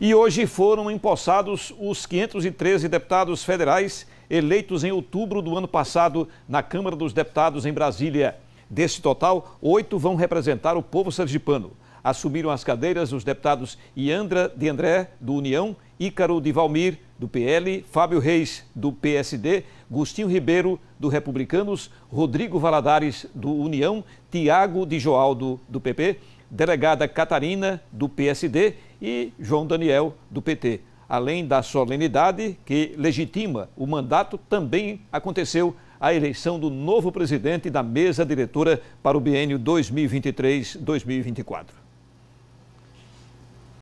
E hoje foram empossados os 513 deputados federais eleitos em outubro do ano passado na Câmara dos Deputados em Brasília. Desse total, oito vão representar o povo sergipano. Assumiram as cadeiras os deputados Iandra de André, do União, Ícaro de Valmir, do PL, Fábio Reis, do PSD, Gustinho Ribeiro, do Republicanos, Rodrigo Valadares, do União, Tiago de Joaldo, do PP delegada Catarina, do PSD, e João Daniel, do PT. Além da solenidade que legitima o mandato, também aconteceu a eleição do novo presidente da mesa diretora para o biênio 2023-2024.